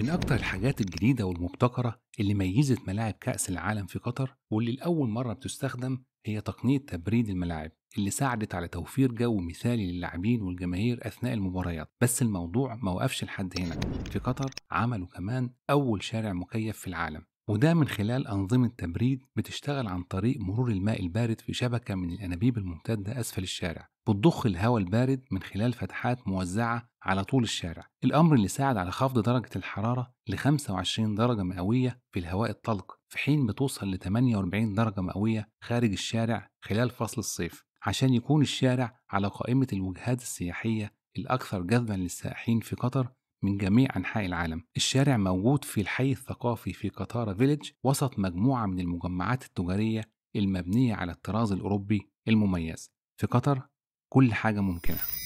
من أكتر الحاجات الجديدة والمبتكرة اللي ميزت ملاعب كأس العالم في قطر واللي لأول مرة بتستخدم هي تقنية تبريد الملاعب اللي ساعدت على توفير جو مثالي للاعبين والجماهير أثناء المباريات بس الموضوع ما وقفش لحد هنا في قطر عملوا كمان أول شارع مكيف في العالم وده من خلال أنظمة تبريد بتشتغل عن طريق مرور الماء البارد في شبكة من الأنابيب الممتدة أسفل الشارع بتضخ الهواء البارد من خلال فتحات موزعة على طول الشارع الأمر اللي ساعد على خفض درجة الحرارة ل 25 درجة مئوية في الهواء الطلق في حين بتوصل ل 48 درجة مئوية خارج الشارع خلال فصل الصيف عشان يكون الشارع على قائمة الوجهات السياحية الأكثر جذبا للسائحين في قطر من جميع أنحاء العالم الشارع موجود في الحي الثقافي في قطارة فيليج وسط مجموعة من المجمعات التجارية المبنية على الطراز الأوروبي المميز في قطر كل حاجة ممكنة